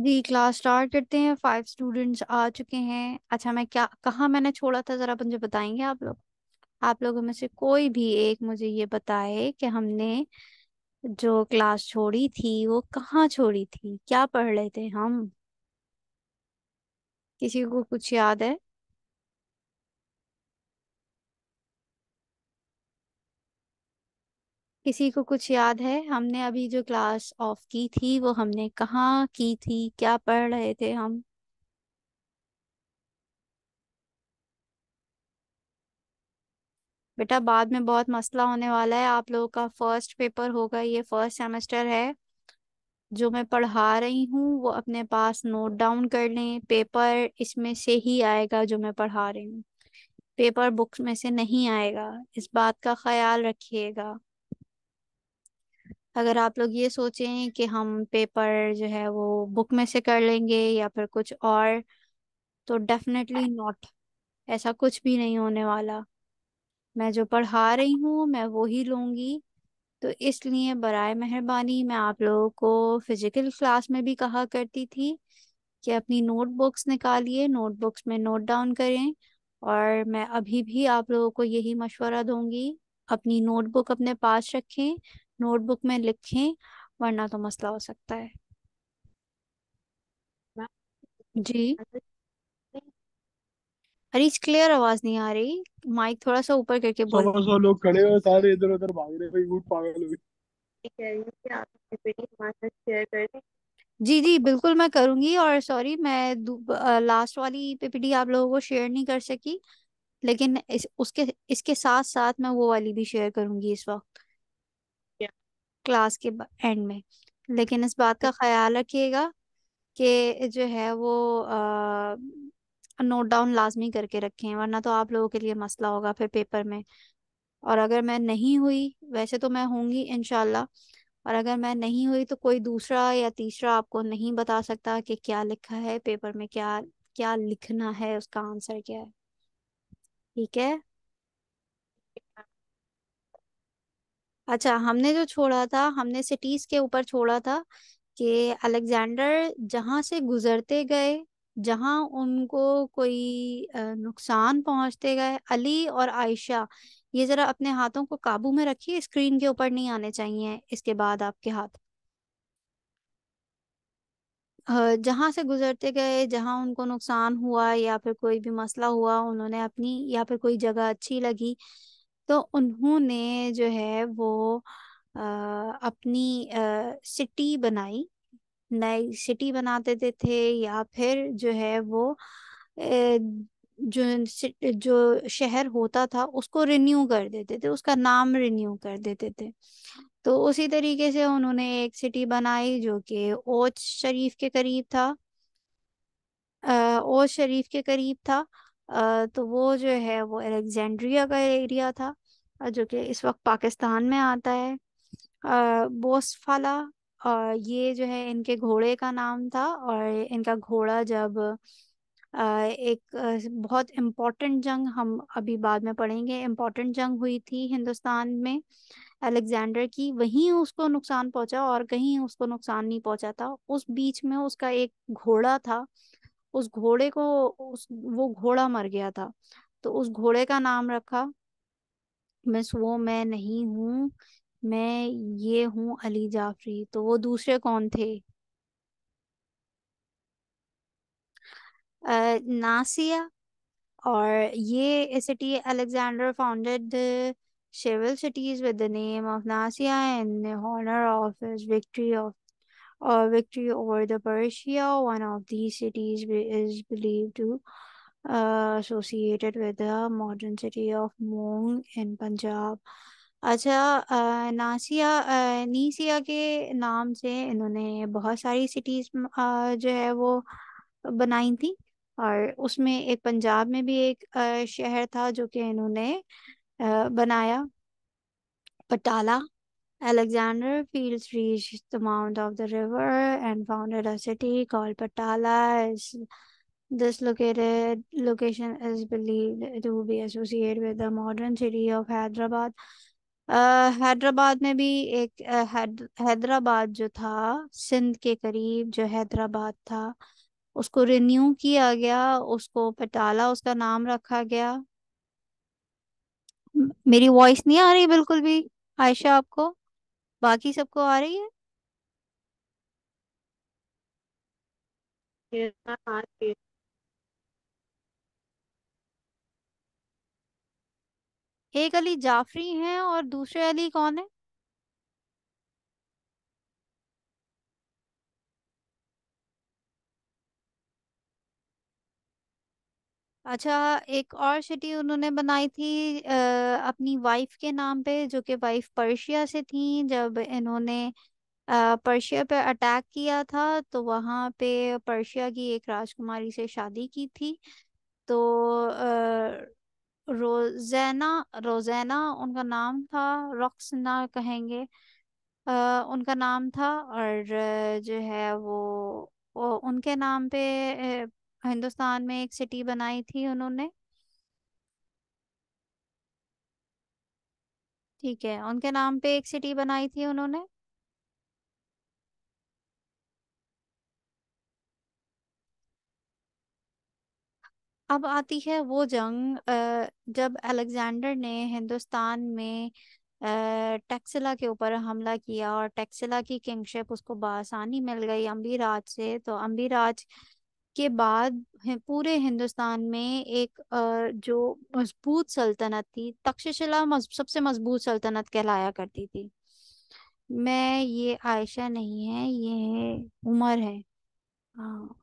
जी class start करते हैं five students आ चुके हैं अच्छा मैं क्या कहा मैंने छोड़ा था जरा मुझे बताएंगे आप लोग आप लोगों में से कोई भी एक मुझे ये बताए कि हमने जो क्लास छोड़ी थी वो कहाँ छोड़ी थी क्या पढ़ रहे थे हम किसी को कुछ याद है किसी को कुछ याद है हमने अभी जो क्लास ऑफ की थी वो हमने कहाँ की थी क्या पढ़ रहे थे हम बेटा बाद में बहुत मसला होने वाला है आप लोगों का फर्स्ट पेपर होगा ये फर्स्ट सेमेस्टर है जो मैं पढ़ा रही हूँ वो अपने पास नोट डाउन कर लें पेपर इसमें से ही आएगा जो मैं पढ़ा रही हूँ पेपर बुक्स में से नहीं आएगा इस बात का ख्याल रखिएगा अगर आप लोग ये सोचें कि हम पेपर जो है वो बुक में से कर लेंगे या फिर कुछ और तो डेफिनेटली नॉट ऐसा कुछ भी नहीं होने वाला मैं जो पढ़ा रही हूँ मैं वो ही लूँगी तो इसलिए बरए मेहरबानी मैं आप लोगों को फिजिकल क्लास में भी कहा करती थी कि अपनी नोटबुक्स निकालिए नोटबुक्स में नोट डाउन करें और मैं अभी भी आप लोगों को यही मशवरा दूंगी अपनी नोटबुक अपने पास रखें नोटबुक में लिखें वरना तो मसला हो सकता है जी अरे क्लियर आवाज नहीं आ रही माइक थोड़ा सा ऊपर करके बोल सौ सौ लोग खड़े हो सारे इधर उधर भाग रहे भाई ऊट पागल हो जी जी बिल्कुल मैं करूंगी और सॉरी मैं लास्ट वाली पीपीटी आप लोगों को शेयर नहीं कर सकी लेकिन इस उसके इसके साथ साथ मैं वो वाली भी शेयर करूंगी इस वक्त क्लास के एंड में लेकिन इस बात का ख्याल रखिएगा कि जो है वो नोट डाउन लाजमी करके रखें वरना तो आप लोगों के लिए मसला होगा फिर पेपर में और अगर मैं नहीं हुई वैसे तो मैं होंगी इनशाला और अगर मैं नहीं हुई तो कोई दूसरा या तीसरा आपको नहीं बता सकता कि क्या लिखा है पेपर में क्या क्या लिखना है उसका आंसर क्या है ठीक है अच्छा हमने जो छोड़ा था हमने सिटीज के ऊपर छोड़ा था कि अलेक्जेंडर जहां से गुजरते गए जहां उनको कोई नुकसान पहुंचते गए अली और आयशा ये जरा अपने हाथों को काबू में रखिए स्क्रीन के ऊपर नहीं आने चाहिए इसके बाद आपके हाथ जहां से गुजरते गए जहां उनको नुकसान हुआ या फिर कोई भी मसला हुआ उन्होंने अपनी या फिर कोई जगह अच्छी लगी तो उन्होंने जो है वो आ, अपनी सिटी बनाई नई सिटी बना देते थे या फिर जो है वो ए, जो जो शहर होता था उसको रिन्यू कर देते थे उसका नाम रिन्यू कर देते थे तो उसी तरीके से उन्होंने एक सिटी बनाई जो कि ओज शरीफ के करीब था ओज शरीफ के करीब था तो वो जो है वो अलेक्जेंड्रिया का एरिया था जो कि इस वक्त पाकिस्तान में आता है बोसफाला ये जो है इनके घोड़े का नाम था और इनका घोड़ा जब एक बहुत इम्पोर्टेंट जंग हम अभी बाद में पढ़ेंगे इम्पोर्टेंट जंग हुई थी हिंदुस्तान में अलेक्जेंडर की वहीं उसको नुकसान पहुंचा और कहीं उसको नुकसान नहीं पहुंचा था उस बीच में उसका एक घोड़ा था उस घोड़े को उस वो घोड़ा मर गया था तो उस घोड़े का नाम रखा मैं वो मैं नहीं हूँ मैं ये हूं अली जाफरी तो वो दूसरे कौन थे नासिया और ये city Alexander founded several cities with the name of Nicaea in of victory of uh, victory over the Persia, one of these cities is believed to uh, associated with the modern city of Mong in Punjab. अच्छा Nasiya Nicaea के नाम से इन्होंने बहुत सारी cities जो है वो बनाई थी और उसमें एक पंजाब में भी एक शहर था जो कि इन्होंने बनाया पटाला Alexander Fields reached the mouth of the river and founded a city called Patala. It's, This located location is believed to be associated with the modern city of Hyderabad. Hyderabad uh, में भी एक हैदराबाद uh, जो था सिंध के करीब जो हैदराबाद था उसको रिन्यू किया गया उसको पटाला उसका नाम रखा गया मेरी वॉइस नहीं आ रही बिल्कुल भी आयशा आपको बाकी सबको आ रही है एक अली जाफरी हैं और दूसरे अली कौन है अच्छा एक और सिटी उन्होंने बनाई थी अ, अपनी वाइफ के नाम पे जो कि वाइफ पर्शिया से थी जब इन्होंने पर्शिया पे अटैक किया था तो वहां पे पर्शिया की एक राजकुमारी से शादी की थी तो अ, रोजैना उनका नाम था रॉक्सना कहेंगे आ, उनका नाम था और जो है वो, वो उनके नाम पे हिंदुस्तान में एक सिटी बनाई थी उन्होंने ठीक है उनके नाम पे एक सिटी बनाई थी उन्होंने अब आती है वो जंग जब अलेक्जेंडर ने हिंदुस्तान में टैक्सिला के ऊपर हमला किया और टैक्सिला की किंगशिप उसको बासानी मिल गई अम्बीराज से तो अम्बीराज राज के बाद पूरे हिंदुस्तान में एक जो मजबूत सल्तनत थी तक्षशिला सबसे मजबूत सल्तनत कहलाया करती थी मैं ये आयशा नहीं है ये उमर है हाँ।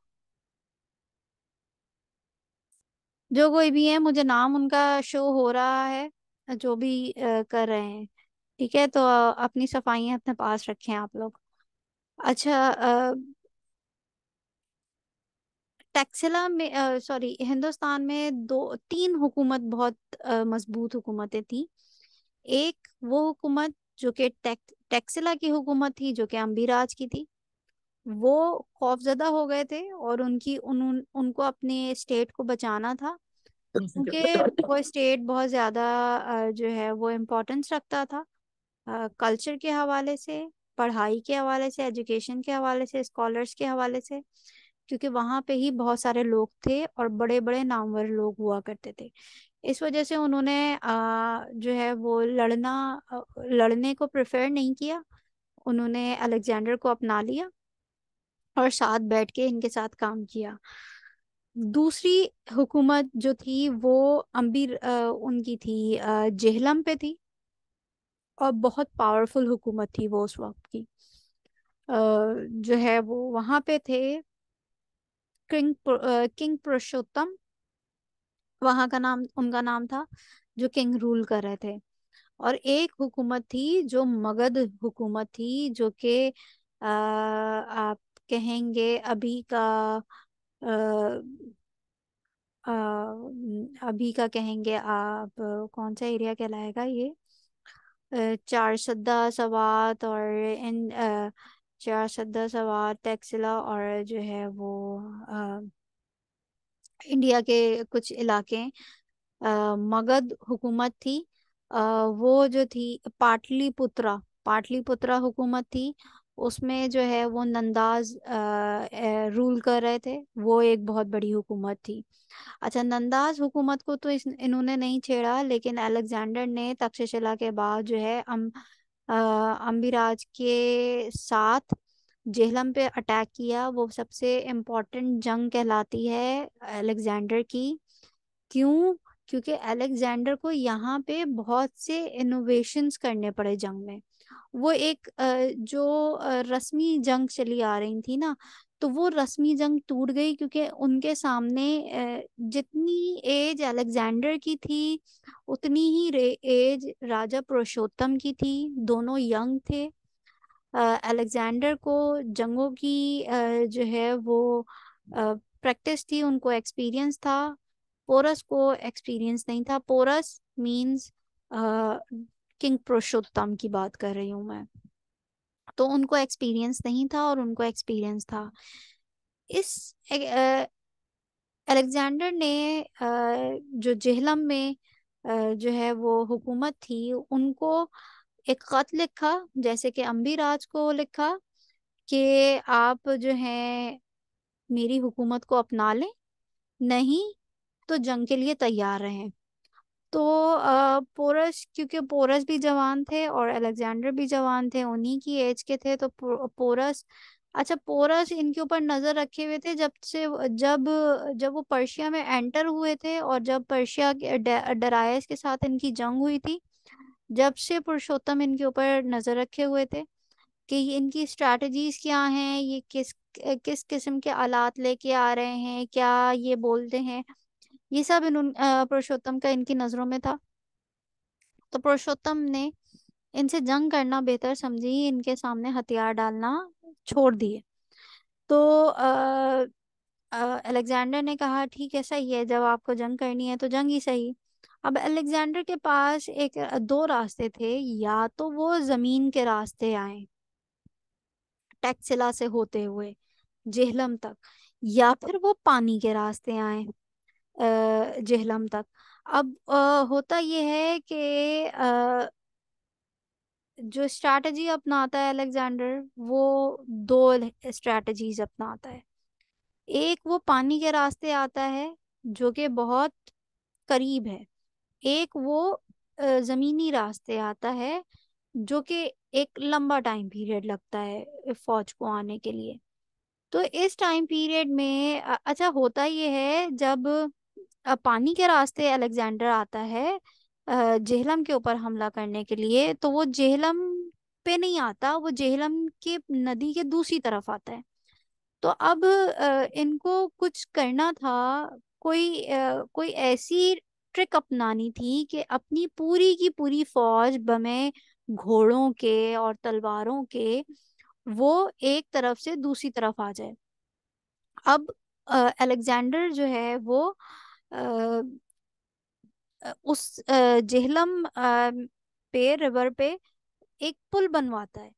जो कोई भी है मुझे नाम उनका शो हो रहा है जो भी कर रहे हैं ठीक है तो अपनी सफाइया अपने पास रखें आप लोग अच्छा आ, टैक्सिला में सॉरी हिंदुस्तान में दो तीन हुकूमत बहुत मजबूत हुकूमतें थी एक वो हुकूमत जो कि टैक्सिला की हुकूमत थी जो कि अम्बीराज की थी वो खौफजदा हो गए थे और उनकी उन, उनको अपने स्टेट को बचाना था अच्छा, क्योंकि अच्छा। वो स्टेट बहुत ज़्यादा जो है वो इम्पोर्टेंस रखता था कल्चर के हवाले से पढ़ाई के हवाले से एजुकेशन के हवाले से स्कॉलर्स के हवाले से क्योंकि वहां पे ही बहुत सारे लोग थे और बड़े बड़े नामवर लोग हुआ करते थे इस वजह से उन्होंने आ, जो है वो लड़ना लड़ने को प्रेफर नहीं किया उन्होंने अलेक्जेंडर को अपना लिया और साथ बैठ के इनके साथ काम किया दूसरी हुकूमत जो थी वो अम्बीर उनकी थी जेहलम पे थी और बहुत पावरफुल हुकूमत थी वो उस वक्त की जो है वो वहां पे थे किंग किंग पुरुषोत्तम वहां का नाम उनका नाम था जो किंग रूल कर रहे थे और एक हुकूमत थी जो मगध हुकूमत थी जो कि आप कहेंगे अभी का आ, आ, अभी का कहेंगे आप कौन सा एरिया कहलाएगा ये चार सद्दा सवात और इन चार सद्दा सवार टैक्सिला और जो है वो आ, इंडिया के कुछ इलाके मगध हुकूमत थी आ, वो जो थी पाटलिपुत्रा पाटलिपुत्रा हुकूमत थी उसमें जो है वो नंदाज आ, रूल कर रहे थे वो एक बहुत बड़ी हुकूमत थी अच्छा नंदाज हुकूमत को तो इस, इन्होंने नहीं छेड़ा लेकिन अलेक्जेंडर ने तक्षशिला के बाद जो है अम, अम्बिराज के साथ जेहलम पे अटैक किया वो सबसे इम्पोर्टेंट जंग कहलाती है अलेक्जेंडर की क्यों क्योंकि अलेक्जेंडर को यहाँ पे बहुत से इनोवेशंस करने पड़े जंग में वो एक जो रस्मी जंग चली आ रही थी ना तो वो रस्मी जंग टूट गई क्योंकि उनके सामने जितनी एज अलेक्जेंडर की थी उतनी ही एज राजा पुरुषोत्तम की थी दोनों यंग थे अलेक्जेंडर को जंगों की जो है वो प्रैक्टिस थी उनको एक्सपीरियंस था पोरस को एक्सपीरियंस नहीं था पोरस मींस किंग पुरुषोत्तम की बात कर रही हूँ मैं तो उनको एक्सपीरियंस नहीं था और उनको एक्सपीरियंस था इस अलेक्जेंडर ने जो जेहलम में जो है वो हुकूमत थी उनको एक खत लिखा जैसे कि अम्बीराज को लिखा कि आप जो है मेरी हुकूमत को अपना लें नहीं तो जंग के लिए तैयार रहें तो पोरस क्योंकि पोरस भी जवान थे और अलेक्जेंडर भी जवान थे उन्हीं की एज के थे तो पोरस अच्छा पोरस इनके ऊपर नजर रखे हुए थे जब से जब जब वो पर्शिया में एंटर हुए थे और जब पर्शिया के डरायस के साथ इनकी जंग हुई थी जब से पुरुषोत्तम इनके ऊपर नजर रखे हुए थे कि इनकी स्ट्रैटेजीज क्या हैं ये किस किस किस्म के आलात लेके आ रहे हैं क्या ये बोलते हैं ये सब इन पुरुषोत्तम का इनकी नजरों में था तो पुरुषोत्तम ने इनसे जंग करना बेहतर समझी इनके सामने हथियार डालना छोड़ दिए तो अलेक्जेंडर ने कहा ठीक है सही है जब आपको जंग करनी है तो जंग ही सही अब अलेक्जेंडर के पास एक दो रास्ते थे या तो वो जमीन के रास्ते आए टैक्सिला से होते हुए जेहलम तक या फिर वो पानी के रास्ते आए जेहलम तक अब आ, होता ये है कि जो स्ट्रैटेजी अपनाता है अलेक्जेंडर वो दो स्ट्रैटेजीज अपनाता है एक वो पानी के रास्ते आता है जो कि बहुत करीब है एक वो जमीनी रास्ते आता है जो कि एक लंबा टाइम पीरियड लगता है फौज को आने के लिए तो इस टाइम पीरियड में अच्छा होता ये है जब पानी के रास्ते अलेक्जेंडर आता है जेहलम के ऊपर हमला करने के लिए तो वो जेहलम पे नहीं आता वो जेहलम के नदी के दूसरी तरफ आता है तो अब इनको कुछ करना था कोई कोई ऐसी ट्रिक अपनानी थी कि अपनी पूरी की पूरी फौज बमे घोड़ों के और तलवारों के वो एक तरफ से दूसरी तरफ आ जाए अब अलेक्जेंडर जो है वो उस जेहलम पे रिवर पे एक पुल बनवाता है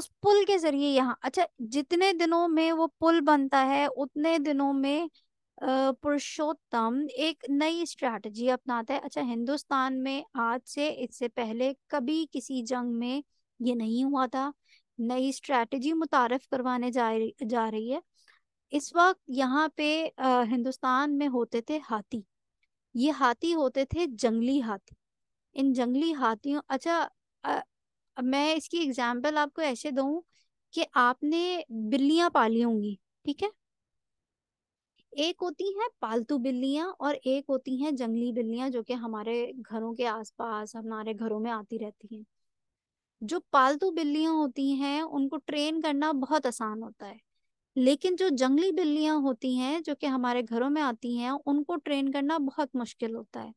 उस पुल के जरिए यहाँ अच्छा जितने दिनों में वो पुल बनता है उतने दिनों में पुरुषोत्तम एक नई स्ट्रैटेजी अपनाता है अच्छा हिंदुस्तान में आज से इससे पहले कभी किसी जंग में ये नहीं हुआ था नई स्ट्रैटेजी मुतारफ करवाने जा जा रही है इस वक्त यहाँ पे हिंदुस्तान में होते थे हाथी ये हाथी होते थे जंगली हाथी इन जंगली हाथियों अच्छा आ, मैं इसकी एग्जाम्पल आपको ऐसे दू कि आपने बिल्लियां पाली होंगी ठीक है एक होती हैं पालतू बिल्लियां और एक होती हैं जंगली बिल्लियां जो कि हमारे घरों के आसपास हमारे घरों में आती रहती हैं जो पालतू बिल्लियां होती हैं उनको ट्रेन करना बहुत आसान होता है लेकिन जो जंगली बिल्लियां होती हैं जो कि हमारे घरों में आती हैं उनको ट्रेन करना बहुत मुश्किल होता है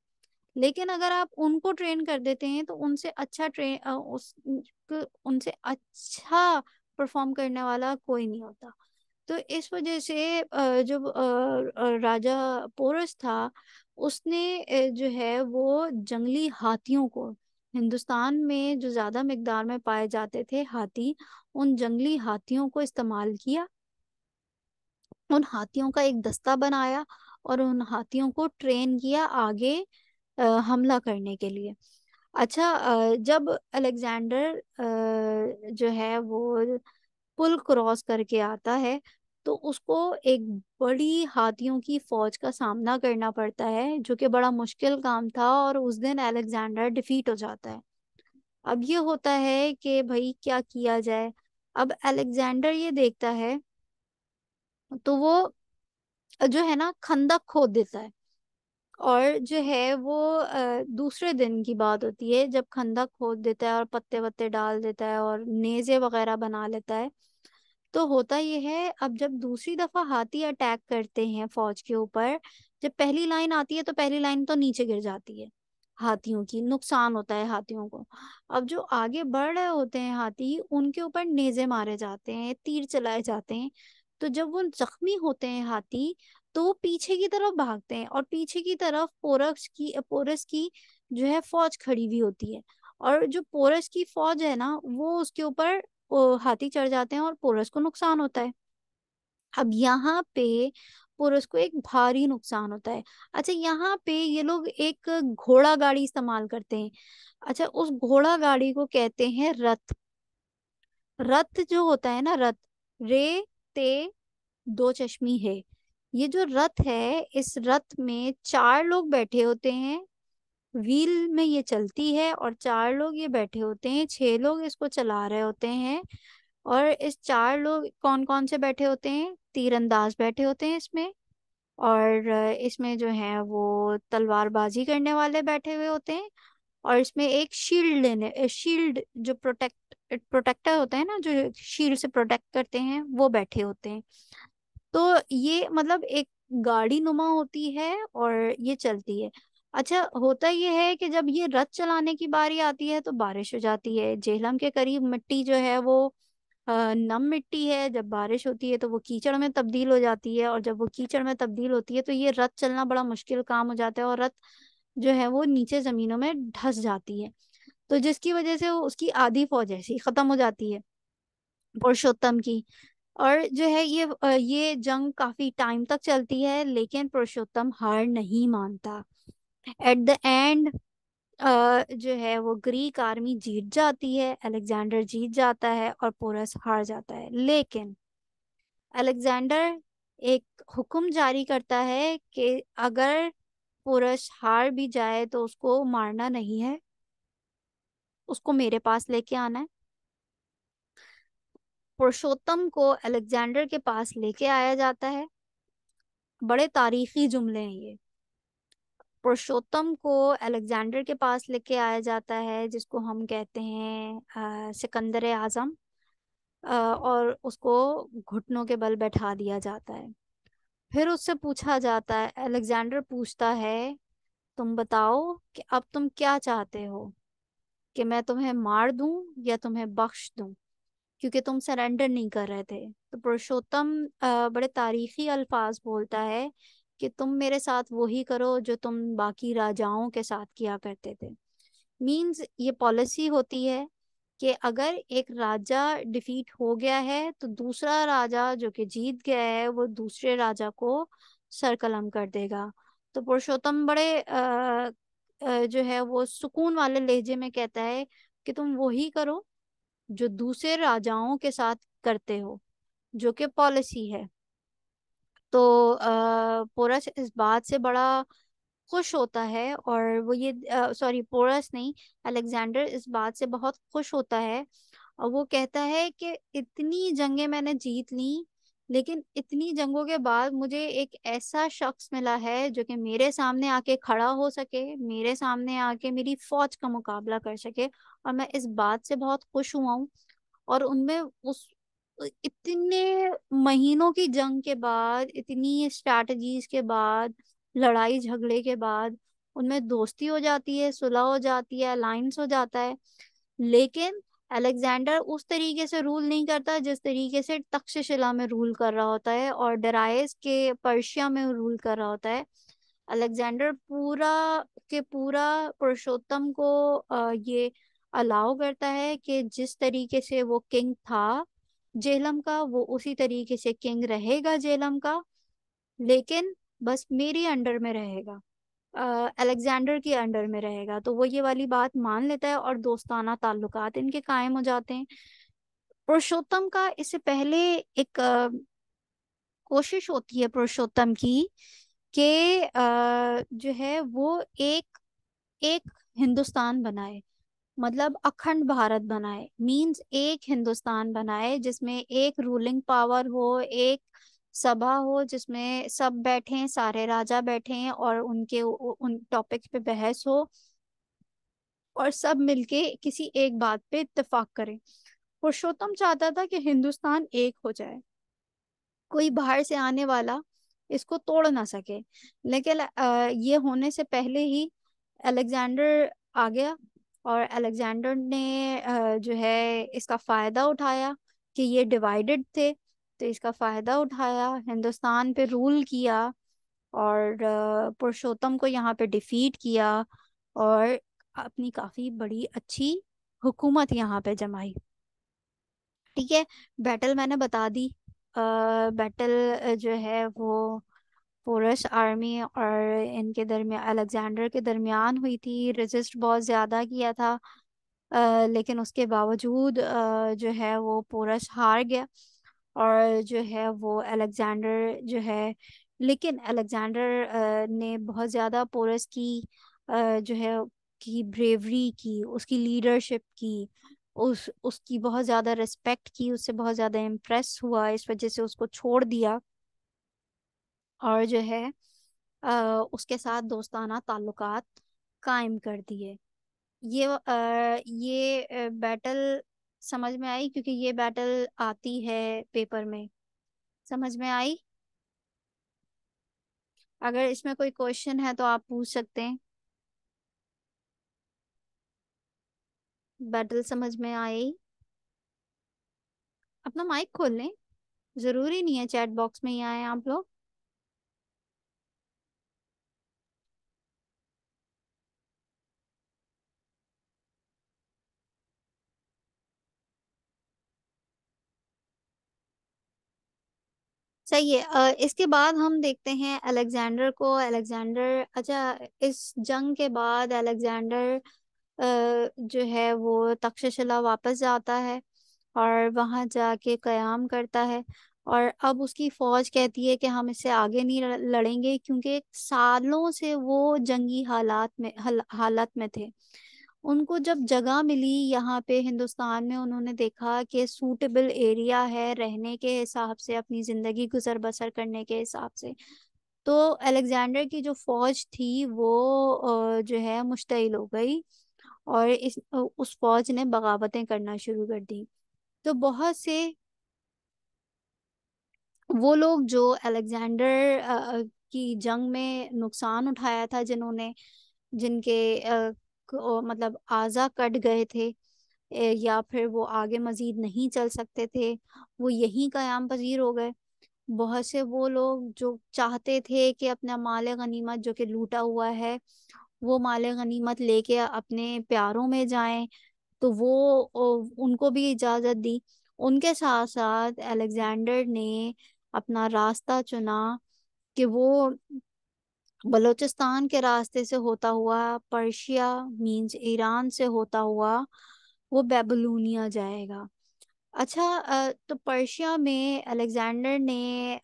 लेकिन अगर आप उनको ट्रेन कर देते हैं तो उनसे अच्छा ट्रेन उस उनसे अच्छा परफॉर्म करने वाला कोई नहीं होता तो इस वजह से जो राजा पोरस था उसने जो है वो जंगली हाथियों को हिंदुस्तान में जो ज्यादा मकदार में पाए जाते थे हाथी उन जंगली हाथियों को इस्तेमाल किया उन हाथियों का एक दस्ता बनाया और उन हाथियों को ट्रेन किया आगे आ, हमला करने के लिए अच्छा जब अलेक्जेंडर जो है वो पुल क्रॉस करके आता है तो उसको एक बड़ी हाथियों की फौज का सामना करना पड़ता है जो कि बड़ा मुश्किल काम था और उस दिन अलेक्जेंडर डिफीट हो जाता है अब ये होता है कि भाई क्या किया जाए अब अलेक्जेंडर ये देखता है तो वो जो है ना खंदक खोद देता है और जो है वो दूसरे दिन की बात होती है जब खंदक खोद देता है और पत्ते वत्ते डाल देता है और नेजे वगैरह बना लेता है तो होता यह है अब जब दूसरी दफा हाथी अटैक करते हैं फौज के ऊपर जब पहली लाइन आती है तो पहली लाइन तो नीचे गिर जाती है हाथियों की नुकसान होता है हाथियों को अब जो आगे बढ़ रहे होते हैं हाथी उनके ऊपर नेजे मारे जाते हैं तीर चलाए जाते हैं तो जब वो जख्मी होते हैं हाथी तो पीछे की तरफ भागते हैं और पीछे की तरफ पोरस की पोरस की जो है फौज खड़ी हुई होती है और जो पोरस की फौज है ना वो उसके ऊपर हाथी चढ़ जाते हैं और पोरस को नुकसान होता है अब यहाँ पे पोरस को एक भारी नुकसान होता है अच्छा यहाँ पे ये लोग एक घोड़ा गाड़ी इस्तेमाल करते हैं अच्छा उस घोड़ा गाड़ी को कहते हैं रथ रथ जो होता है ना रथ रे ते दो चश्मी है ये जो रथ है इस रथ में चार लोग बैठे होते हैं व्हील में ये चलती है और चार लोग ये बैठे होते हैं छह लोग इसको चला रहे होते हैं और इस चार लोग कौन कौन से बैठे होते हैं तीरंदाज बैठे होते हैं इसमें और इसमें जो है वो तलवारबाजी करने वाले बैठे हुए होते हैं और इसमें एक शील्ड लेने शील्ड जो प्रोटेक्ट प्रोटेक्टर होता है ना जो शील्ड से प्रोटेक्ट करते हैं वो बैठे होते हैं तो ये मतलब एक गाड़ी नुमा होती है और ये चलती है अच्छा होता यह है कि जब ये रथ चलाने की बारी आती है तो बारिश हो जाती है जेहलम के करीब मिट्टी जो है वो नम मिट्टी है जब बारिश होती है तो वो कीचड़ में तब्दील हो जाती है और जब वो कीचड़ में तब्दील होती है तो ये रथ चलना बड़ा मुश्किल काम हो जाता है और रथ जो है वो नीचे जमीनों में ढस जाती है तो जिसकी वजह से उसकी आधी फौज ऐसी खत्म हो जाती है पुरुषोत्तम की और जो है ये ये जंग काफी टाइम तक चलती है लेकिन पुरुषोत्तम हार नहीं मानता एट द एंड जो है वो ग्रीक आर्मी जीत जाती है अलेक्जेंडर जीत जाता है और पोरस हार जाता है लेकिन अलेक्जेंडर एक हुक्म जारी करता है कि अगर पुरुष हार भी जाए तो उसको मारना नहीं है उसको मेरे पास लेके आना है पुरुषोत्तम को अलेक्जेंडर के पास लेके आया जाता है बड़े तारीखी जुमले हैं ये पुरुषोत्तम को अलेक्जेंडर के पास लेके आया जाता है जिसको हम कहते हैं सिकंदर आजम और उसको घुटनों के बल बैठा दिया जाता है फिर उससे पूछा जाता है अलेक्जेंडर पूछता है तुम बताओ कि अब तुम क्या चाहते हो कि मैं तुम्हें मार दूं या तुम्हें बख्श दूं क्योंकि तुम सरेंडर नहीं कर रहे थे तो पुरुषोत्तम बड़े तारीखी अल्फाज बोलता है कि तुम मेरे साथ वही करो जो तुम बाकी राजाओं के साथ किया करते थे मींस ये पॉलिसी होती है कि अगर एक राजा डिफीट हो गया है तो दूसरा राजा जो कि जीत गया है वो दूसरे राजा को सरकलम कर देगा तो पुरुषोत्तम बड़े आ, जो है वो सुकून वाले लहजे में कहता है कि तुम वही करो जो दूसरे राजाओं के साथ करते हो जो कि पॉलिसी है तो अः पोरस इस बात से बड़ा खुश होता है और वो ये सॉरी पोरस नहीं अलेक्जेंडर इस बात से बहुत खुश होता है और वो कहता है कि इतनी जंगें मैंने जीत ली लेकिन इतनी जंगों के बाद मुझे एक ऐसा शख्स मिला है जो कि मेरे सामने आके खड़ा हो सके मेरे सामने आके मेरी फौज का मुकाबला कर सके और मैं इस बात से बहुत खुश हुआ हूँ और उनमें उस इतने महीनों की जंग के बाद इतनी स्ट्रैटेजीज के बाद लड़ाई झगड़े के बाद उनमें दोस्ती हो जाती है सुलह हो जाती है अलाइंस हो जाता है लेकिन अलेक्जेंडर उस तरीके से रूल नहीं करता जिस तरीके से तक्षशिला में रूल कर रहा होता है और डराइस के पर्शिया में रूल कर रहा होता है अलेक्जेंडर पूरा के पूरा पुरुषोत्तम को ये अलाउ करता है कि जिस तरीके से वो किंग था जेलम का वो उसी तरीके से किंग रहेगा जेलम का लेकिन बस मेरे अंडर में रहेगा अलेक्जेंडर के अंडर में रहेगा तो वो ये वाली बात मान लेता है और दोस्ताना ताल्लुकात इनके कायम हो जाते हैं पुरुषोत्तम का इससे पहले एक आ, कोशिश होती है पुरुषोत्तम की के जो है वो एक एक हिंदुस्तान बनाए मतलब अखंड भारत बनाए मींस एक हिंदुस्तान बनाए जिसमें एक रूलिंग पावर हो एक सभा हो जिसमें सब बैठे हैं सारे राजा बैठे हैं और उनके उन टॉपिक पे बहस हो और सब मिलके किसी एक बात पे इतफाक करें पुरुषोत्तम चाहता था कि हिंदुस्तान एक हो जाए कोई बाहर से आने वाला इसको तोड़ ना सके लेकिन ये होने से पहले ही अलेक्जेंडर आ गया और अलेक्जेंडर ने जो है इसका फायदा उठाया कि ये डिवाइडेड थे तो इसका फायदा उठाया हिंदुस्तान पे रूल किया और पुरुषोत्तम को यहाँ पे डिफीट किया और अपनी काफी बड़ी अच्छी हुकूमत यहाँ पे जमाई ठीक है बैटल मैंने बता दी आ, बैटल जो है वो पोरस आर्मी और इनके दरमियान अलेक्जेंडर के दरमियान हुई थी रजिस्ट बहुत ज़्यादा किया था आ, लेकिन उसके बावजूद आ, जो है वो पोरस हार गया और जो है वो अलेक्जेंडर जो है लेकिन अलेक्जेंडर ने बहुत ज़्यादा पोरस की जो है की ब्रेवरी की उसकी लीडरशिप की उस उसकी बहुत ज़्यादा रिस्पेक्ट की उससे बहुत ज़्यादा इम्प्रेस हुआ इस वजह से उसको छोड़ दिया और जो है आ, उसके साथ दोस्ताना ताल्लुकात कायम कर दिए ये आ, ये बैटल समझ में आई क्योंकि ये बैटल आती है पेपर में समझ में आई अगर इसमें कोई क्वेश्चन है तो आप पूछ सकते हैं बैटल समझ में आई अपना माइक खोल लें जरूरी नहीं है चैट बॉक्स में ही आए आप लोग सही है इसके बाद हम देखते हैं अलेक्जेंडर को अलेक्जेंडर अच्छा इस जंग के बाद अलेक्जेंडर जो है वो तक्षशिला वापस जाता है और वहां जाके कयाम करता है और अब उसकी फौज कहती है कि हम इससे आगे नहीं लड़ेंगे क्योंकि सालों से वो जंगी हालात में हल, हालत में थे उनको जब जगह मिली यहाँ पे हिंदुस्तान में उन्होंने देखा कि सूटेबल एरिया है रहने के हिसाब से अपनी जिंदगी गुजर बसर करने के हिसाब से तो अलेक्जेंडर की जो फौज थी वो जो है मुश्तिल हो गई और इस उस फौज ने बगावतें करना शुरू कर दी तो बहुत से वो लोग जो अलेक्जेंडर की जंग में नुकसान उठाया था जिन्होंने जिनके मतलब आज़ा कट गए थे या फिर वो आगे मजीद नहीं चल सकते थे वो यहीं कयाम पजीर हो गए बहुत से वो लोग जो चाहते थे कि अपना माल गनीमत जो कि लूटा हुआ है वो माल गनीमत लेके अपने प्यारों में जाएं तो वो उनको भी इजाज़त दी उनके साथ साथ अलेक्जेंडर ने अपना रास्ता चुना कि वो बलोचिस्तान के रास्ते से होता हुआ पर्शिया मीन्स ईरान से होता हुआ वो बेबलूनिया जाएगा अच्छा तो पर्शिया में अलेक्जेंडर ने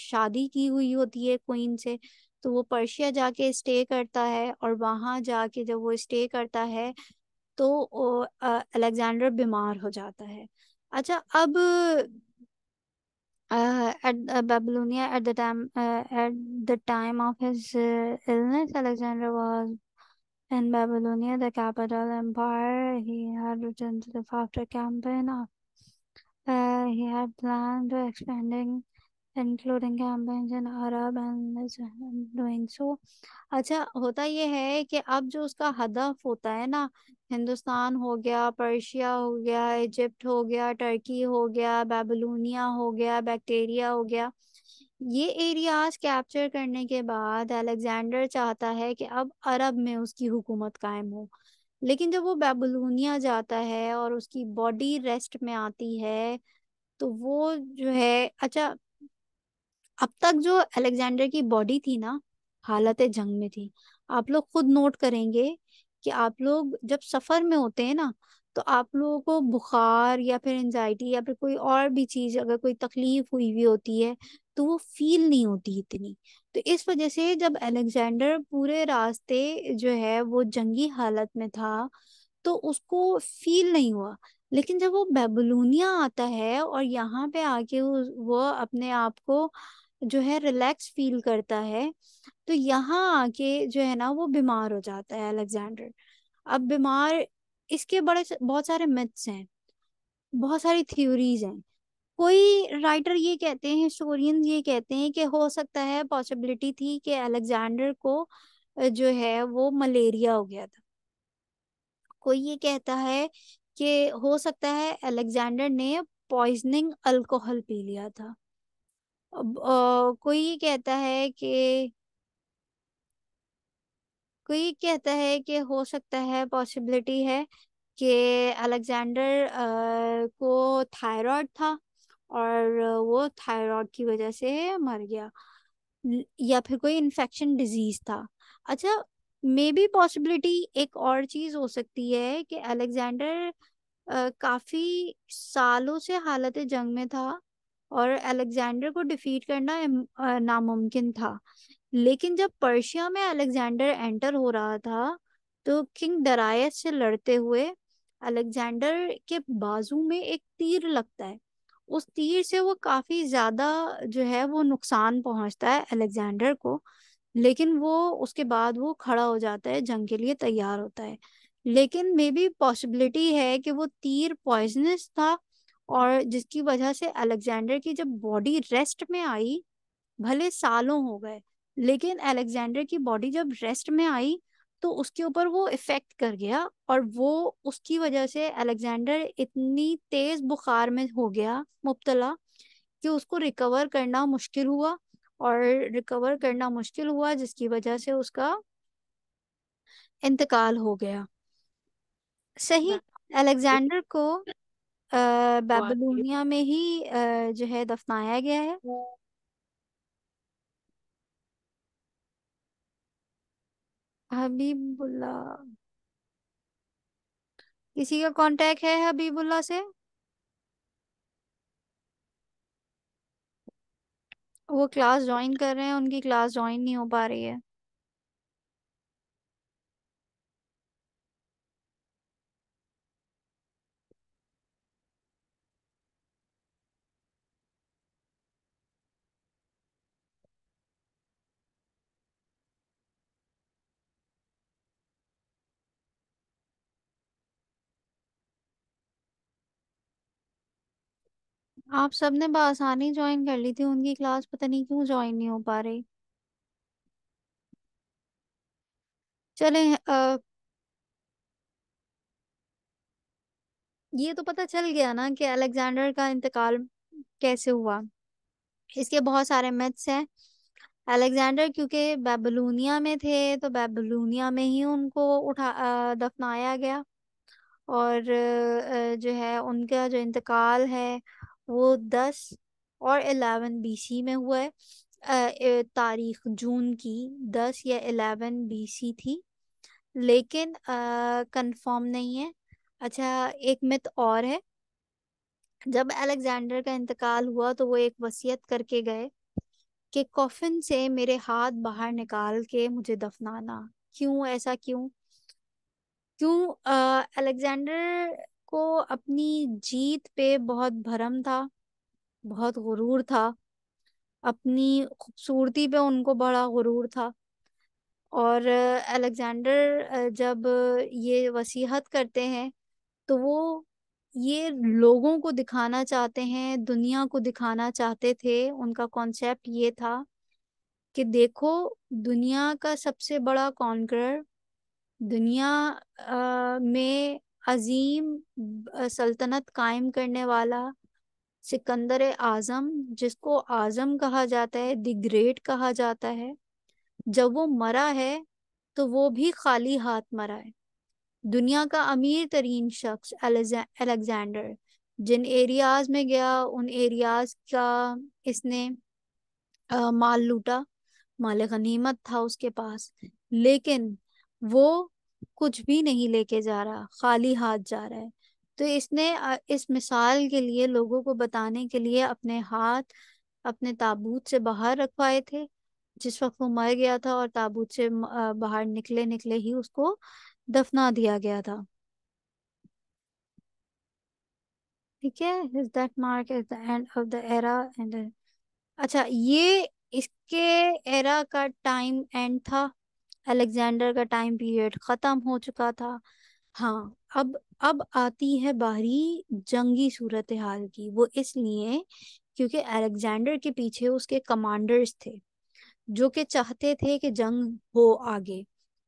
शादी की हुई होती है क्वीन से तो वो पर्शिया जाके स्टे करता है और वहां जाके जब वो स्टे करता है तो अलेक्जेंडर बीमार हो जाता है अच्छा अब uh, at uh, Babylonia at the time uh, at the time of his uh, illness. Alexander was in Babylonia, the capital empire. He had returned to the after campaign. Uh, he had planned to expanding including campaigns in Arab and doing so अच्छा होता ये है कि अब जो उसका हदफ होता है ना हिंदुस्तान हो गया पर्शिया हो गया इजिप्ट हो गया टर्की हो गया बेबलूनिया हो गया बैक्टीरिया हो गया ये एरियाज कैप्चर करने के बाद अलेक्जेंडर चाहता है कि अब अरब में उसकी हुकूमत कायम हो लेकिन जब वो बेबलूनिया जाता है और उसकी बॉडी रेस्ट में आती है तो वो जो है अच्छा अब तक जो अलेक्जेंडर की बॉडी थी ना हालत जंग में थी आप लोग खुद नोट करेंगे कि आप लोग जब सफर में होते हैं ना तो आप लोगों को बुखार या फिर एनजाइटी या फिर कोई और भी चीज अगर कोई तकलीफ हुई हुई होती है तो वो फील नहीं होती इतनी तो इस वजह से जब अलेक्जेंडर पूरे रास्ते जो है वो जंगी हालत में था तो उसको फील नहीं हुआ लेकिन जब वो बेबलूनिया आता है और यहाँ पे आके वो अपने आप को जो है रिलैक्स फील करता है तो यहाँ आके जो है ना वो बीमार हो जाता है अलेक्जेंडर अब बीमार इसके बड़े बहुत सारे मिथ्स हैं बहुत सारी थ्योरीज हैं कोई राइटर ये कहते हैं हिस्टोरियन ये कहते हैं कि हो सकता है पॉसिबिलिटी थी कि अलेक्जेंडर को जो है वो मलेरिया हो गया था कोई ये कहता है कि हो सकता है अलेक्जेंडर ने पॉइजनिंग अल्कोहल पी लिया था कोई कहता है कि कोई कहता है कि हो सकता है पॉसिबिलिटी है कि अलेक्जेंडर को थायराइड था और वो थायराइड की वजह से मर गया या फिर कोई इन्फेक्शन डिजीज था अच्छा मे बी पॉसिबिलिटी एक और चीज हो सकती है कि अलेक्जेंडर काफी सालों से हालत जंग में था और अलेक्जेंडर को डिफीट करना नामुमकिन था लेकिन जब पर्शिया में अलेक्जेंडर एंटर हो रहा था तो किंग डरायस से लड़ते हुए अलेक्जेंडर के बाजू में एक तीर लगता है उस तीर से वो काफी ज्यादा जो है वो नुकसान पहुंचता है अलेक्जेंडर को लेकिन वो उसके बाद वो खड़ा हो जाता है जंग के लिए तैयार होता है लेकिन मे बी पॉसिबिलिटी है कि वो तीर पॉइजनस था और जिसकी वजह से अलेक्जेंडर की जब बॉडी रेस्ट में आई भले सालों हो गए लेकिन अलेक्जेंडर की बॉडी जब रेस्ट में आई तो उसके ऊपर वो इफेक्ट कर गया और वो उसकी वजह से अलेक्जेंडर इतनी तेज बुखार में हो गया मुबतला कि उसको रिकवर करना मुश्किल हुआ और रिकवर करना मुश्किल हुआ जिसकी वजह से उसका इंतकाल हो गया सही अलेक्जेंडर को बेबलोनिया में ही अ, जो है दफनाया गया है हबीबुल्ला किसी का कांटेक्ट है हबीबुल्ला से वो क्लास ज्वाइन कर रहे हैं उनकी क्लास ज्वाइन नहीं हो पा रही है आप सबने बसानी ज्वाइन कर ली थी उनकी क्लास पता नहीं क्यों ज्वाइन नहीं हो पा रही चले ये तो पता चल गया ना कि अलेक्जेंडर का इंतकाल कैसे हुआ इसके बहुत सारे मिथ्स हैं अलेक्जेंडर क्योंकि बेबलूनिया में थे तो बेबलूनिया में ही उनको उठा दफनाया गया और जो है उनका जो इंतकाल है वो दस और एलेवन बीसी में हुआ है तारीख जून की दस या एलेवन बीसी थी लेकिन कंफर्म नहीं है अच्छा एक मित और है जब अलेक्जेंडर का इंतकाल हुआ तो वो एक वसीयत करके गए कि कॉफिन से मेरे हाथ बाहर निकाल के मुझे दफनाना क्यों ऐसा क्यों क्यों अलेक्जेंडर को अपनी जीत पे बहुत भरम था बहुत गुरूर था अपनी खूबसूरती पे उनको बड़ा गुरूर था और अलेक्जेंडर जब ये वसीहत करते हैं तो वो ये लोगों को दिखाना चाहते हैं दुनिया को दिखाना चाहते थे उनका कॉन्सेप्ट ये था कि देखो दुनिया का सबसे बड़ा कॉन्कर दुनिया आ, में अजीम सल्तनत कायम करने वाला सिकंदर आजम जिसको आजम कहा जाता है द ग्रेट कहा जाता है जब वो मरा है तो वो भी खाली हाथ मरा है दुनिया का अमीर तरीन शख्स अलेक्जेंडर जिन एरियाज में गया उन एरियाज का इसने आ, माल लूटा माल गनीमत था उसके पास लेकिन वो कुछ भी नहीं लेके जा रहा खाली हाथ जा रहा है तो इसने इस मिसाल के लिए लोगों को बताने के लिए अपने हाथ अपने ताबूत से बाहर रखवाए थे जिस वक्त वो मर गया था और ताबूत से बाहर निकले निकले ही उसको दफना दिया गया था ठीक है is that mark at the end of the era and अच्छा ये इसके एरा का टाइम एंड था अलेक्जेंडर का टाइम पीरियड खत्म हो चुका था हाँ अब अब आती है बाहरी जंगी सूरत हाल की वो इसलिए क्योंकि अलेक्जेंडर के पीछे उसके कमांडर्स थे जो कि चाहते थे कि जंग हो आगे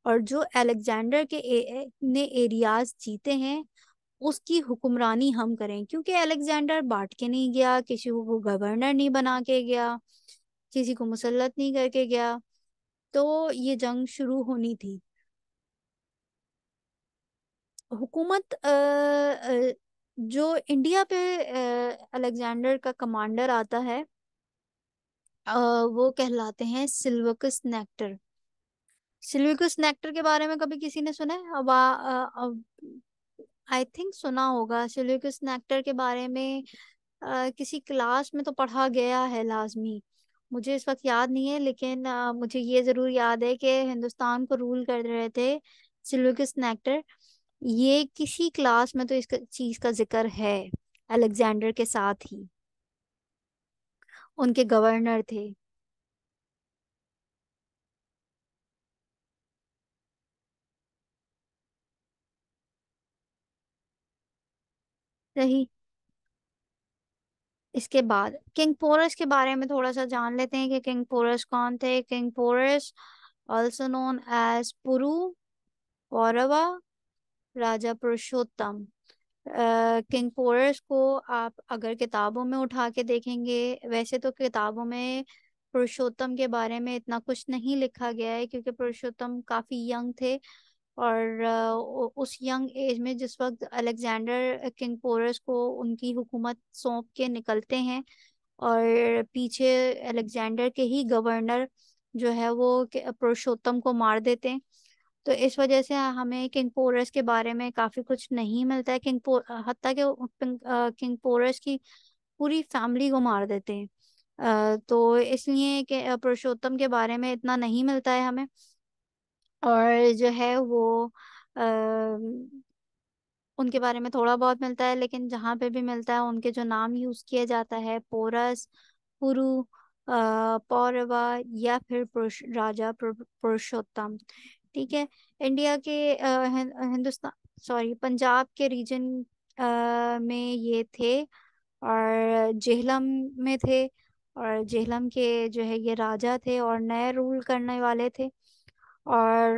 और जो अलेक्जेंडर के ए, ने एरियाज जीते हैं उसकी हुक्मरानी हम करें क्योंकि अलेक्जेंडर बांट के नहीं गया किसी को गवर्नर नहीं बना के गया किसी को मुसलत नहीं करके गया तो ये जंग शुरू होनी थी हुकूमत जो इंडिया पे अलेक्जेंडर का कमांडर आता है वो कहलाते हैं सिल्वकस नेक्टर सिल्विकस नेक्टर के बारे में कभी किसी ने सुना है अब आई थिंक सुना होगा सिल्विकस नेक्टर के बारे में आ, किसी क्लास में तो पढ़ा गया है लाजमी मुझे इस वक्त याद नहीं है लेकिन आ, मुझे ये जरूर याद है कि हिंदुस्तान को रूल कर रहे थे सिल्विकस नेक्टर ये किसी क्लास में तो इस चीज का जिक्र है अलेक्जेंडर के साथ ही उनके गवर्नर थे सही इसके बाद किंग पोरस के बारे में थोड़ा सा जान लेते हैं कि किंग पोरस कौन थे king Porus also known as Puru Paurava Raja Purushottam king uh, Porus को आप अगर किताबों में उठा के देखेंगे वैसे तो किताबों में पुरुषोत्तम के बारे में इतना कुछ नहीं लिखा गया है क्योंकि पुरुषोत्तम काफी यंग थे और उस यंग एज में जिस वक्त अलेक्जेंडर किंग पोरस को उनकी हुकूमत सौंप के निकलते हैं और पीछे अलेक्जेंडर के ही गवर्नर जो है वो पुरुषोत्तम को मार देते हैं तो इस वजह से हमें किंग पोरस के बारे में काफ़ी कुछ नहीं मिलता है किंग हत्या हती के किंग पोरस की पूरी फैमिली को मार देते हैं तो इसलिए कि पुरुषोत्तम के बारे में इतना नहीं मिलता है हमें और जो है वो आ, उनके बारे में थोड़ा बहुत मिलता है लेकिन जहाँ पे भी मिलता है उनके जो नाम यूज किया जाता है पोरस पुरु पौरवा या फिर पुरुष राजा पुरुषोत्तम ठीक है इंडिया के हिंदुस्तान सॉरी पंजाब के रीजन में ये थे और जेहलम में थे और जेहलम के जो है ये राजा थे और नए रूल करने वाले थे और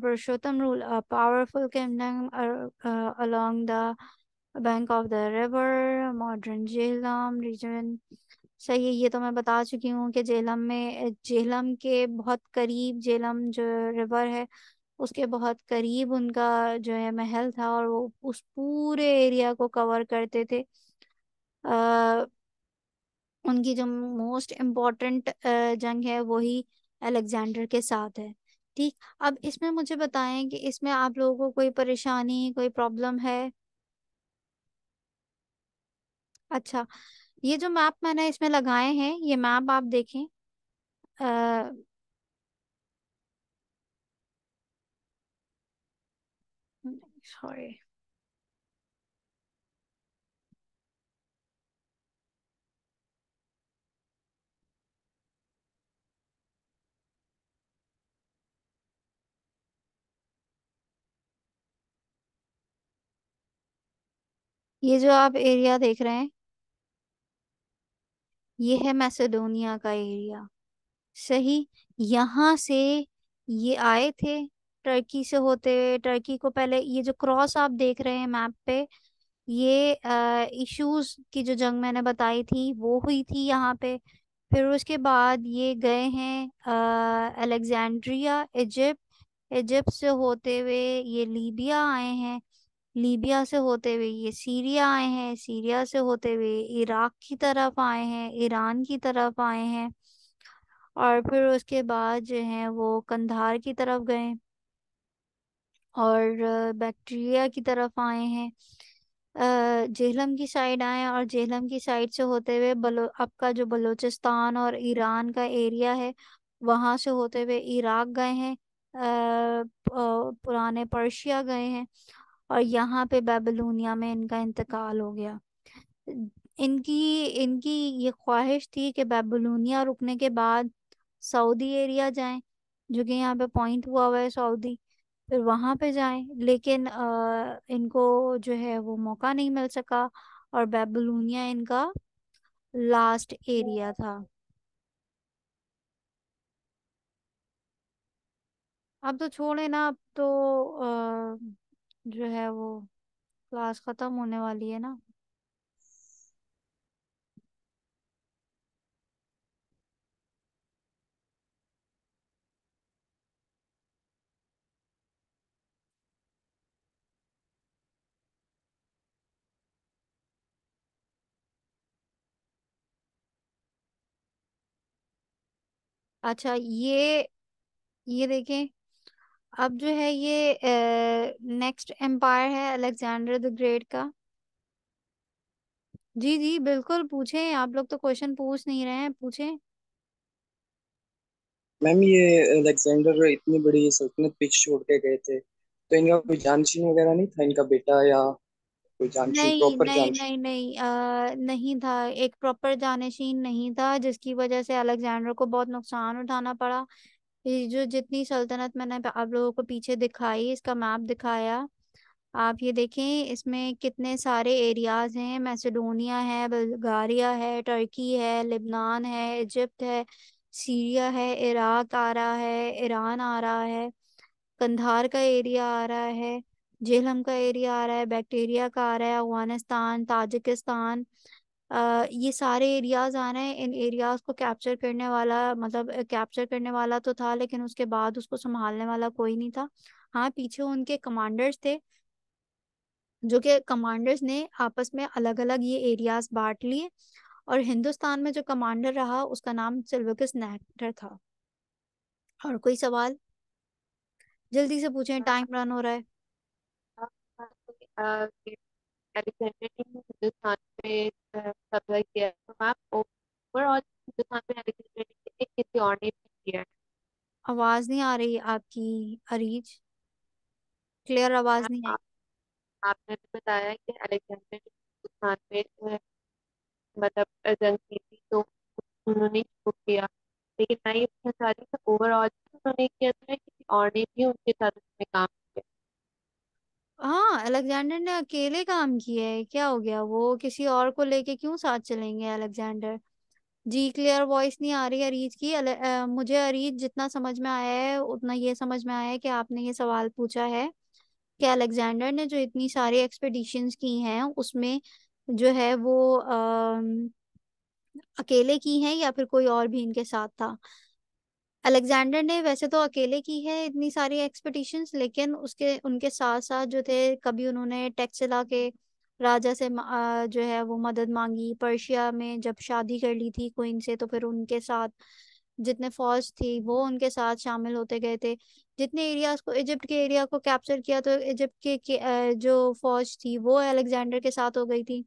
Purushottam rule powerful a along the bank of the river modern of region सही है ये तो मैं बता चुकी हूँ कि जेहलम में जेलम के बहुत करीब जेलम जो रिवर है उसके बहुत करीब उनका जो है महल था और वो उस पूरे एरिया को कवर करते थे आ, उनकी जो मोस्ट इम्पोर्टेंट जंग है वही अलेक्जेंडर के साथ है ठीक अब इसमें मुझे बताएं कि इसमें आप लोगों को कोई परेशानी कोई प्रॉब्लम है अच्छा ये जो मैप मैंने इसमें लगाए हैं ये मैप आप देखें सॉरी ये जो आप एरिया देख रहे हैं ये है मैसेडोनिया का एरिया सही यहाँ से ये आए थे टर्की से होते हुए टर्की को पहले ये जो क्रॉस आप देख रहे हैं मैप पे ये इश्यूज की जो जंग मैंने बताई थी वो हुई थी यहाँ पे फिर उसके बाद ये गए हैं अलेक्जेंड्रिया इजिप्ट इजिप्ट से होते हुए ये लीबिया आए हैं लीबिया से होते हुए ये सीरिया आए हैं सीरिया से होते हुए इराक की तरफ आए हैं ईरान की तरफ आए हैं और फिर उसके बाद जो है वो कंधार की तरफ गए और बैक्टीरिया की तरफ आए हैं जेहलम की साइड आए और जेहलम की साइड से होते हुए बलो अब का जो बलूचिस्तान और ईरान का एरिया है वहां से होते हुए इराक गए हैं पुराने पर्शिया गए हैं और यहाँ पे बेबलूनिया में इनका इंतकाल हो गया इनकी इनकी ये ख्वाहिश थी कि बेबलूनिया रुकने के बाद सऊदी एरिया जाएं जो कि यहाँ पे पॉइंट हुआ हुआ है सऊदी फिर वहां पे जाएं लेकिन आ, इनको जो है वो मौका नहीं मिल सका और बेबलूनिया इनका लास्ट एरिया था अब तो छोड़े ना अब तो आ, जो है वो क्लास खत्म होने वाली है ना अच्छा ये ये देखें अब जो है ये नेक्स्ट एम्पायर है अलेक्जेंडर द ग्रेट का जी जी बिल्कुल पूछें आप लोग तो क्वेश्चन पूछ नहीं रहे हैं पूछें मैम ये अलेक्जेंडर इतनी बड़ी सल्तनत पीछे छोड़ के गए थे तो इनका कोई जानशीन वगैरह नहीं था इनका बेटा या कोई जानशीन नहीं प्रॉपर नहीं जानशीन नहीं नहीं आ, नहीं था एक प्रॉपर जानशीन नहीं था जिसकी वजह से अलेक्जेंडर को बहुत नुकसान उठाना पड़ा जो जितनी सल्तनत मैंने आप लोगों को पीछे दिखाई इसका मैप दिखाया आप ये देखें इसमें कितने सारे एरियाज हैं मैसेडोनिया है बल्गारिया है टर्की है लिबनान है इजिप्ट है सीरिया है इराक आ रहा है ईरान आ रहा है कंधार का एरिया आ रहा है जेहलम का एरिया आ रहा है बैक्टीरिया का आ रहा है अफगानिस्तान ताजिकिस्तान ये सारे एरियाज आ रहे हैं इन एरियाज को कैप्चर करने वाला मतलब कैप्चर करने वाला तो था लेकिन उसके बाद उसको संभालने वाला कोई नहीं था हाँ पीछे उनके कमांडर्स थे जो कि कमांडर्स ने आपस में अलग अलग ये एरियाज बांट लिए और हिंदुस्तान में जो कमांडर रहा उसका नाम सिल्विकस नेक्टर था और कोई सवाल जल्दी से पूछें हाँ। टाइम रन हो रहा है आ, आ, आ, आ, आ, आ, आ, आ, अलेक्जेंडर ने हिंदुस्तान पे कब्जा किया तो मैम ओवरऑल हिंदुस्तान पे ने किसी और ने भी किया आवाज नहीं आ रही आपकी अरीज क्लियर आवाज नहीं आ आपने भी बताया कि अलेक्जेंडर ने हिंदुस्तान पे मतलब जंग की थी तो उन्होंने शुरू किया लेकिन मैं ये पूछना चाह रही ओवरऑल उन्होंने किया था किसी और ने भी उनके साथ उसमें काम हाँ अलेक्जेंडर ने अकेले काम किया है क्या हो गया वो किसी और को लेके क्यों साथ चलेंगे अलेक्जेंडर जी क्लियर वॉइस नहीं आ रही अरीज की अले, अ, मुझे अरीज जितना समझ में आया है उतना ये समझ में आया है कि आपने ये सवाल पूछा है कि अलेक्जेंडर ने जो इतनी सारी एक्सपेडिशंस की हैं उसमें जो है वो अ, अकेले की हैं या फिर कोई और भी इनके साथ था अलेक्जेंडर ने वैसे तो अकेले की है इतनी सारी एक्सपेडिशंस लेकिन उसके उनके साथ साथ जो थे कभी उन्होंने टेक्सिला के राजा से जो है वो मदद मांगी पर्शिया में जब शादी कर ली थी क्वीन से तो फिर उनके साथ जितने फौज थी वो उनके साथ शामिल होते गए थे जितने एरियाज को इजिप्ट के एरिया को कैप्चर किया तो इजिप्ट के, के जो फौज थी वो अलेक्जेंडर के साथ हो गई थी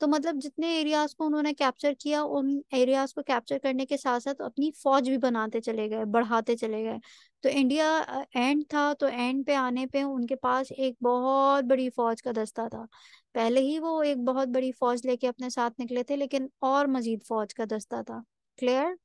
तो मतलब जितने एरियाज को उन्होंने कैप्चर किया उन एरियाज को कैप्चर करने के साथ साथ अपनी फौज भी बनाते चले गए बढ़ाते चले गए तो इंडिया एंड था तो एंड पे आने पे उनके पास एक बहुत बड़ी फौज का दस्ता था पहले ही वो एक बहुत बड़ी फौज लेके अपने साथ निकले थे लेकिन और मजीद फौज का दस्ता था क्लियर